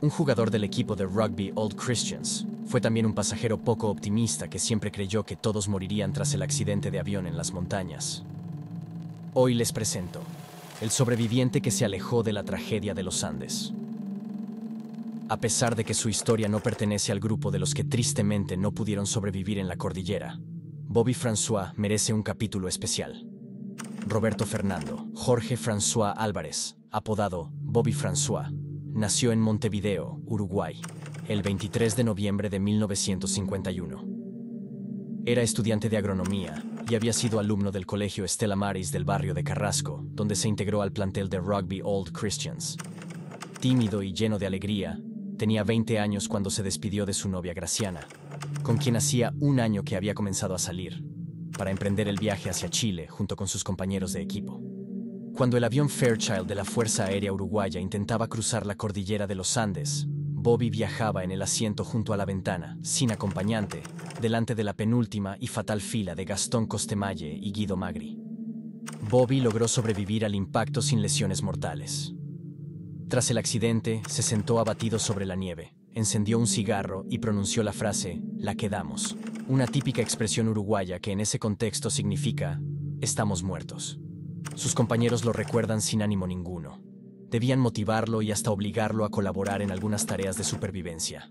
un jugador del equipo de rugby Old Christians, fue también un pasajero poco optimista que siempre creyó que todos morirían tras el accidente de avión en las montañas. Hoy les presento el sobreviviente que se alejó de la tragedia de los Andes. A pesar de que su historia no pertenece al grupo de los que tristemente no pudieron sobrevivir en la cordillera, Bobby François merece un capítulo especial. Roberto Fernando, Jorge François Álvarez, apodado Bobby François, nació en Montevideo, Uruguay, el 23 de noviembre de 1951. Era estudiante de agronomía y había sido alumno del colegio Estela Maris del barrio de Carrasco, donde se integró al plantel de Rugby Old Christians. Tímido y lleno de alegría, tenía 20 años cuando se despidió de su novia Graciana, con quien hacía un año que había comenzado a salir, para emprender el viaje hacia Chile junto con sus compañeros de equipo. Cuando el avión Fairchild de la Fuerza Aérea Uruguaya intentaba cruzar la cordillera de los Andes, Bobby viajaba en el asiento junto a la ventana, sin acompañante, delante de la penúltima y fatal fila de Gastón Costemalle y Guido Magri. Bobby logró sobrevivir al impacto sin lesiones mortales. Tras el accidente, se sentó abatido sobre la nieve, encendió un cigarro y pronunció la frase, la quedamos, una típica expresión uruguaya que en ese contexto significa, estamos muertos. Sus compañeros lo recuerdan sin ánimo ninguno. Debían motivarlo y hasta obligarlo a colaborar en algunas tareas de supervivencia.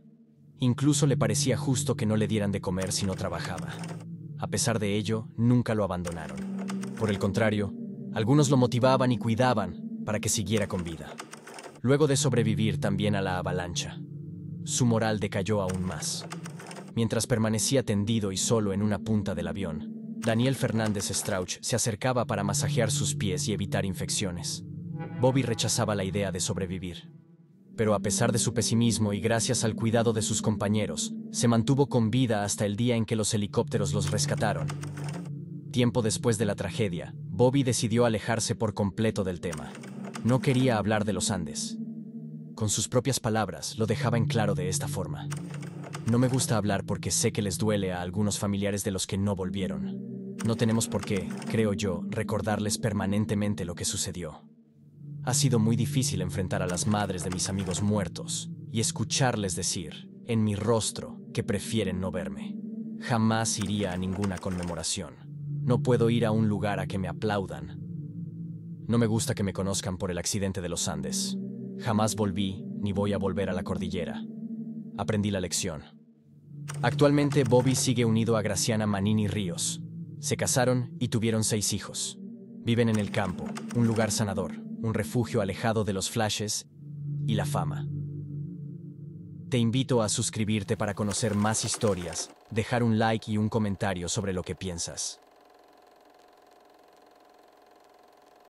Incluso le parecía justo que no le dieran de comer si no trabajaba. A pesar de ello, nunca lo abandonaron. Por el contrario, algunos lo motivaban y cuidaban para que siguiera con vida. Luego de sobrevivir también a la avalancha, su moral decayó aún más. Mientras permanecía tendido y solo en una punta del avión, Daniel Fernández Strauch se acercaba para masajear sus pies y evitar infecciones. Bobby rechazaba la idea de sobrevivir. Pero a pesar de su pesimismo y gracias al cuidado de sus compañeros, se mantuvo con vida hasta el día en que los helicópteros los rescataron. Tiempo después de la tragedia, Bobby decidió alejarse por completo del tema. No quería hablar de los Andes. Con sus propias palabras, lo dejaba en claro de esta forma. No me gusta hablar porque sé que les duele a algunos familiares de los que no volvieron. No tenemos por qué, creo yo, recordarles permanentemente lo que sucedió. Ha sido muy difícil enfrentar a las madres de mis amigos muertos y escucharles decir, en mi rostro, que prefieren no verme. Jamás iría a ninguna conmemoración. No puedo ir a un lugar a que me aplaudan. No me gusta que me conozcan por el accidente de los Andes. Jamás volví ni voy a volver a la cordillera. Aprendí la lección. Actualmente Bobby sigue unido a Graciana Manini Ríos. Se casaron y tuvieron seis hijos. Viven en el campo, un lugar sanador, un refugio alejado de los flashes y la fama. Te invito a suscribirte para conocer más historias, dejar un like y un comentario sobre lo que piensas.